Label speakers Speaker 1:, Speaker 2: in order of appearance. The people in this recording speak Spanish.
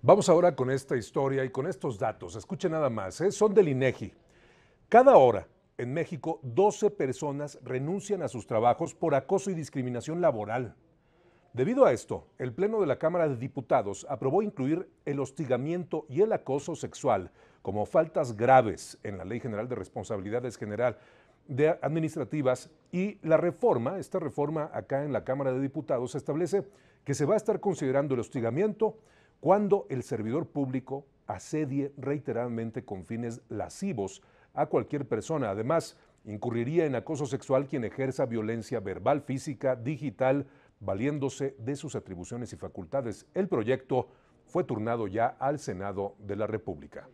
Speaker 1: Vamos ahora con esta historia y con estos datos. Escuchen nada más, ¿eh? son del INEGI. Cada hora en México, 12 personas renuncian a sus trabajos por acoso y discriminación laboral. Debido a esto, el Pleno de la Cámara de Diputados aprobó incluir el hostigamiento y el acoso sexual como faltas graves en la Ley General de Responsabilidades General de Administrativas y la reforma, esta reforma acá en la Cámara de Diputados establece que se va a estar considerando el hostigamiento cuando el servidor público asedie reiteradamente con fines lascivos a cualquier persona. Además, incurriría en acoso sexual quien ejerza violencia verbal, física, digital, valiéndose de sus atribuciones y facultades. El proyecto fue turnado ya al Senado de la República.